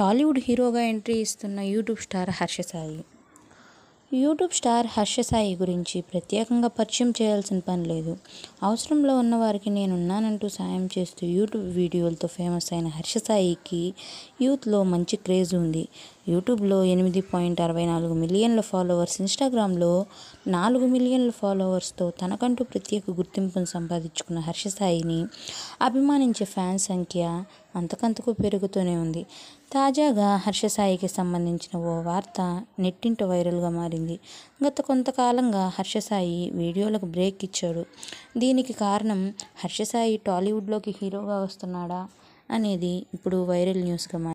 టాలీవుడ్ హీరోగా ఎంట్రీ ఇస్తున్న YouTube star Harsha Sai YouTube star Harsha Sai గురించి ప్రత్యేకంగా పరిచయం చేయాల్సిన పని లేదు అవసరంలో ఉన్నవారికి నేనున్నానంటూ సాయం చేస్తూ యూట్యూబ్ వీడియోలతో ఫేమస్ అయిన హర్ష సాయికి యూత్లో మంచి క్రేజ్ ఉంది యూట్యూబ్లో ఎనిమిది పాయింట్ అరవై నాలుగు మిలియన్ల ఫాలోవర్స్ ఇన్స్టాగ్రామ్లో నాలుగు మిలియన్ల ఫాలోవర్స్తో తనకంటూ ప్రత్యేక గుర్తింపును సంపాదించుకున్న హర్ష సాయిని అభిమానించే ఫ్యాన్ సంఖ్య అంతకంతకు పెరుగుతూనే ఉంది తాజాగా హర్షసాయికి సంబంధించిన ఓ వార్త నెట్టింట వైరల్గా మారింది గత కొంతకాలంగా హర్షసాయి వీడియోలకు బ్రేక్ ఇచ్చాడు దీనికి కారణం హర్షసాయి టాలీవుడ్లోకి హీరోగా వస్తున్నాడా అనేది ఇప్పుడు వైరల్ న్యూస్గా మారింది